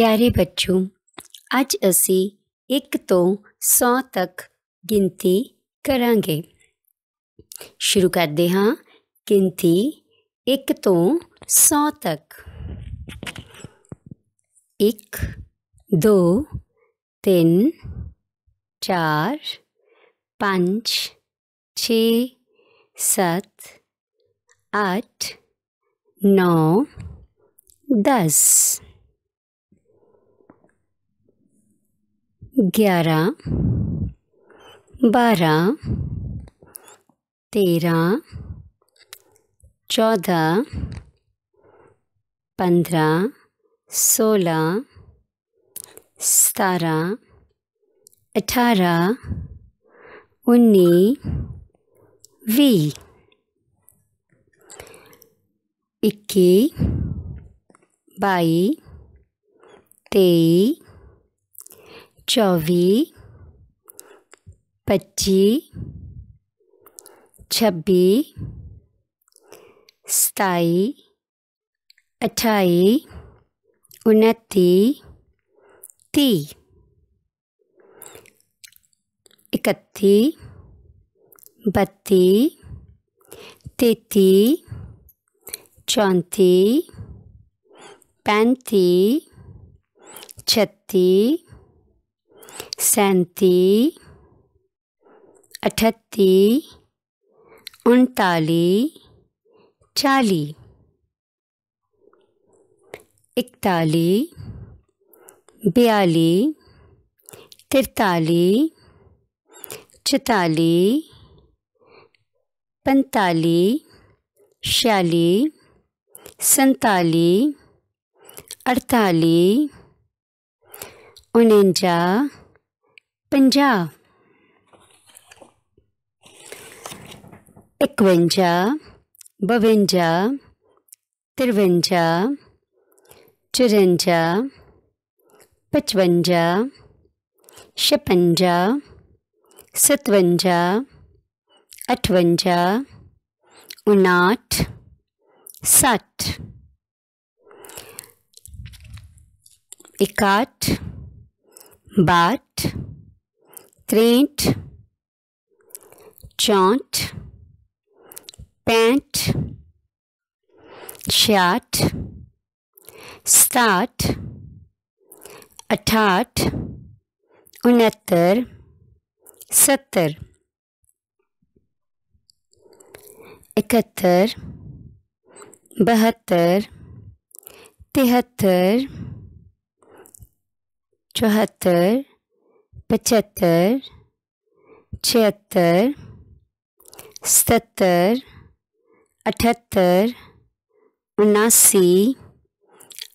प्यारे बच्चों आज असी एक तो सौ तक गिनती करा शुरू करते हाँ गिनती एक तो सौ तक एक दो तीन चार पाँच छे सत अठ नौ दस ग्यारह बारह तेरह चौदह पंद्रह सोलह सतारह अठारह उन्नीस वी इक्की बाई तेईस चौबी पच्ची छब्बीस सताई अठाई उनतीस ती इकती बत्ती तेती चौंती पैंती छत्तीस सैंती अठत्ती उनताली चाली इकताली बयाली तिरताली चताली पंताली छियाली संताली अड़ताली उनंजा पंजा इकवंजा बवंजा तिरवंजा चुरंजा पचवंजा छपंजा सतवंजा अठवंजा उनाठ साठ इकाठ बाट क्रेट chant, pant, शाट start, अठाट उनहत्तर सत्तर इकहत्तर बहत्तर तिहत्तर चौहत्तर पचहत्तर छिहत्तर सतर अठहत्तर उनासी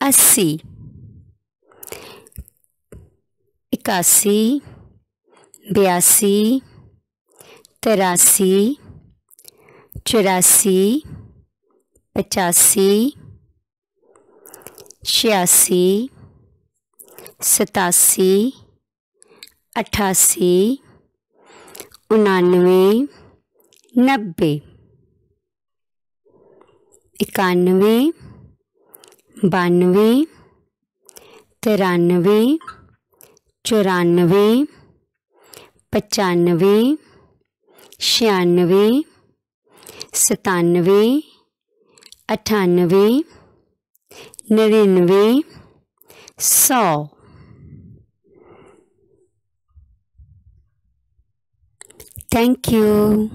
अस्सी इक्यासी बयासी तिरासी चौरासी पचासी छियासी सतासी अट्ठासी उन्नवे नब्बे इक्यानवे बानवे तिरानवे चौरानवे पचानवे छियानवे सतानवे अठानवे नड़िनवे सौ Thank you.